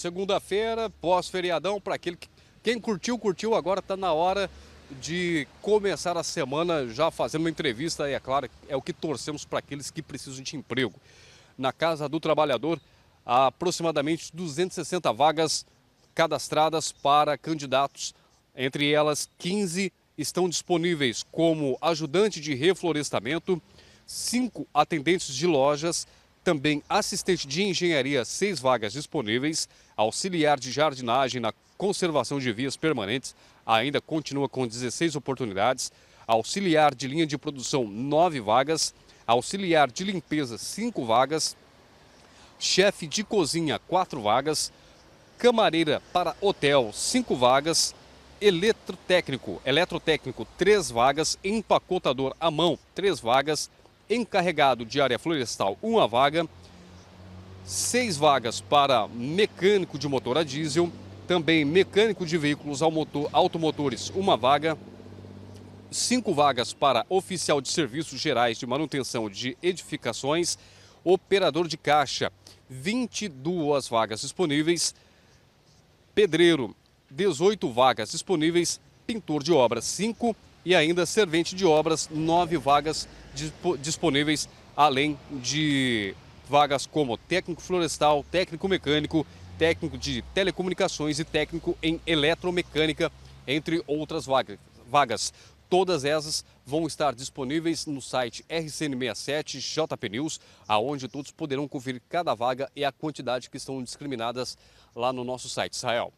Segunda-feira, pós-feriadão, para aquele que. Quem curtiu, curtiu. Agora está na hora de começar a semana já fazendo uma entrevista. E é claro, é o que torcemos para aqueles que precisam de emprego. Na Casa do Trabalhador, há aproximadamente 260 vagas cadastradas para candidatos. Entre elas, 15 estão disponíveis como ajudante de reflorestamento, cinco atendentes de lojas também assistente de engenharia, seis vagas disponíveis, auxiliar de jardinagem na conservação de vias permanentes, ainda continua com 16 oportunidades, auxiliar de linha de produção, nove vagas, auxiliar de limpeza, cinco vagas, chefe de cozinha, quatro vagas, camareira para hotel, cinco vagas, eletrotécnico, eletrotécnico, três vagas, empacotador à mão, três vagas, encarregado de área florestal, uma vaga, seis vagas para mecânico de motor a diesel, também mecânico de veículos automotores, uma vaga, cinco vagas para oficial de serviços gerais de manutenção de edificações, operador de caixa, 22 vagas disponíveis, pedreiro, 18 vagas disponíveis, pintor de obras, 5 e ainda servente de obras, nove vagas disponíveis, além de vagas como técnico florestal, técnico mecânico, técnico de telecomunicações e técnico em eletromecânica, entre outras vagas. Todas essas vão estar disponíveis no site RCN67 JP News, aonde todos poderão conferir cada vaga e a quantidade que estão discriminadas lá no nosso site. Israel.